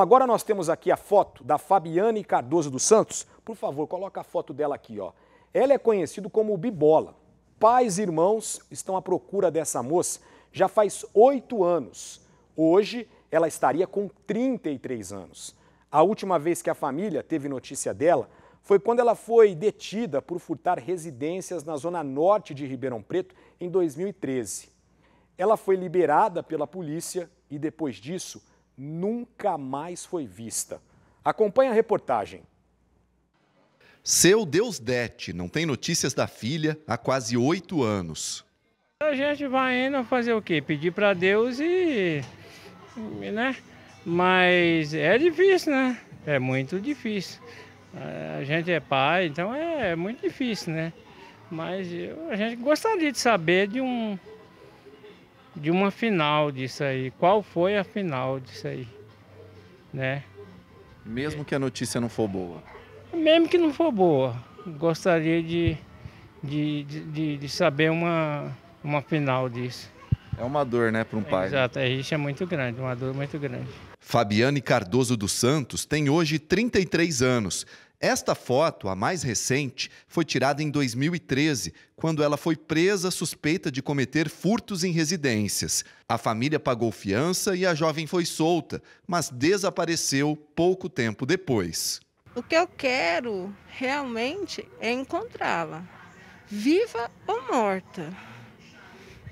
Agora nós temos aqui a foto da Fabiane Cardoso dos Santos. Por favor, coloca a foto dela aqui, ó. Ela é conhecida como Bibola. Pais e irmãos estão à procura dessa moça já faz oito anos. Hoje ela estaria com 33 anos. A última vez que a família teve notícia dela foi quando ela foi detida por furtar residências na zona norte de Ribeirão Preto em 2013. Ela foi liberada pela polícia e depois disso nunca mais foi vista. Acompanhe a reportagem. Seu Deus Dete não tem notícias da filha há quase oito anos. A gente vai indo fazer o quê? Pedir para Deus e. né? Mas é difícil, né? É muito difícil. A gente é pai, então é, é muito difícil, né? Mas a gente gostaria de saber de um, de uma final disso aí. Qual foi a final disso aí? Né? Mesmo que a notícia não for boa. Mesmo que não for boa. Gostaria de, de, de, de saber uma, uma final disso. É uma dor, né, para um pai. Né? Exato, né? isso é muito grande, uma dor muito grande. Fabiane Cardoso dos Santos tem hoje 33 anos esta foto, a mais recente, foi tirada em 2013, quando ela foi presa suspeita de cometer furtos em residências. A família pagou fiança e a jovem foi solta, mas desapareceu pouco tempo depois. O que eu quero realmente é encontrá-la, viva ou morta.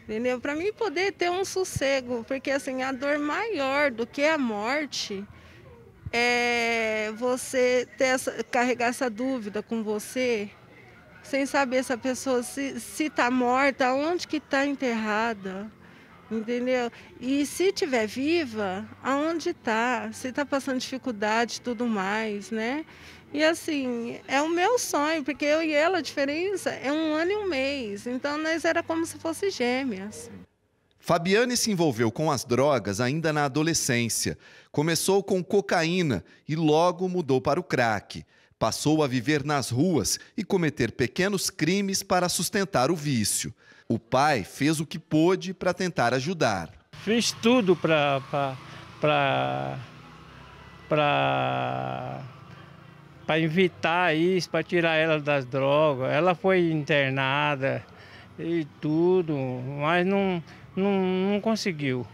Entendeu? Para mim poder ter um sossego, porque assim, a dor maior do que a morte é você ter essa, carregar essa dúvida com você, sem saber se a pessoa se está morta, onde que está enterrada, entendeu? E se tiver viva, aonde está? Se está passando dificuldade, tudo mais, né? E assim, é o meu sonho, porque eu e ela, a diferença é um ano e um mês. Então, nós era como se fossem gêmeas. Fabiane se envolveu com as drogas ainda na adolescência. Começou com cocaína e logo mudou para o crack. Passou a viver nas ruas e cometer pequenos crimes para sustentar o vício. O pai fez o que pôde para tentar ajudar. Fiz tudo para para para evitar isso, para tirar ela das drogas. Ela foi internada, e tudo, mas não, não, não conseguiu.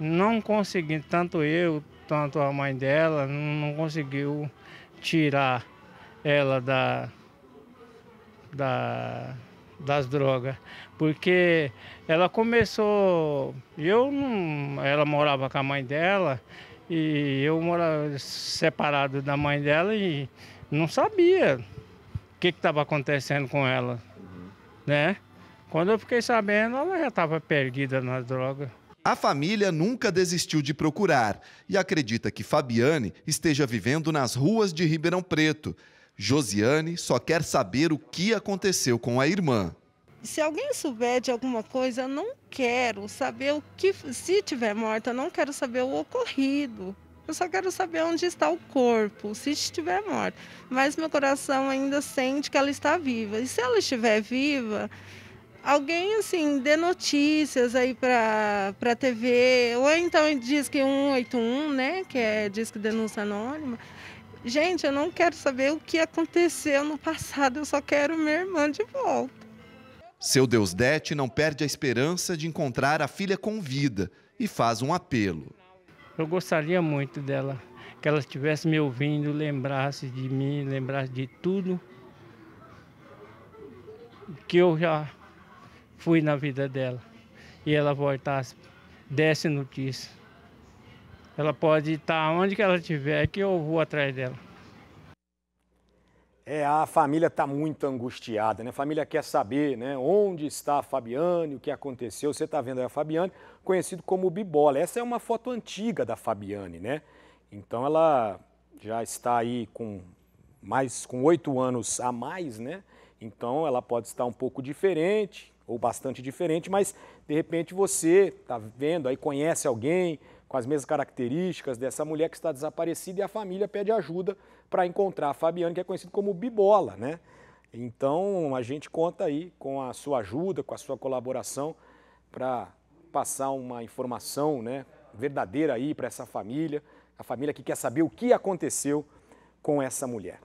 Não consegui, tanto eu, tanto a mãe dela, não, não conseguiu tirar ela da, da, das drogas, porque ela começou, eu não, ela morava com a mãe dela e eu morava separado da mãe dela e não sabia o que estava acontecendo com ela, uhum. né? Quando eu fiquei sabendo, ela já estava perdida na droga. A família nunca desistiu de procurar e acredita que Fabiane esteja vivendo nas ruas de Ribeirão Preto. Josiane só quer saber o que aconteceu com a irmã. Se alguém souber de alguma coisa, eu não quero saber o que. Se tiver morta, eu não quero saber o ocorrido. Eu só quero saber onde está o corpo, se estiver morta. Mas meu coração ainda sente que ela está viva. E se ela estiver viva, alguém assim dê notícias aí para para TV ou então diz que 181, é né, que é que denúncia anônima. Gente, eu não quero saber o que aconteceu no passado, eu só quero minha irmã de volta. Seu Deusdete não perde a esperança de encontrar a filha com vida e faz um apelo. Eu gostaria muito dela, que ela estivesse me ouvindo, lembrasse de mim, lembrasse de tudo que eu já fui na vida dela e ela voltasse, desse notícia. Ela pode estar onde que ela estiver que eu vou atrás dela. É, a família está muito angustiada, né? A família quer saber né, onde está a Fabiane, o que aconteceu. Você está vendo aí a Fabiane, conhecido como Bibola. Essa é uma foto antiga da Fabiane, né? Então ela já está aí com mais com oito anos a mais, né? Então ela pode estar um pouco diferente, ou bastante diferente, mas de repente você está vendo aí, conhece alguém com as mesmas características dessa mulher que está desaparecida e a família pede ajuda para encontrar a Fabiana, que é conhecido como Bibola, né? Então a gente conta aí com a sua ajuda, com a sua colaboração para passar uma informação, né, verdadeira aí para essa família, a família que quer saber o que aconteceu com essa mulher.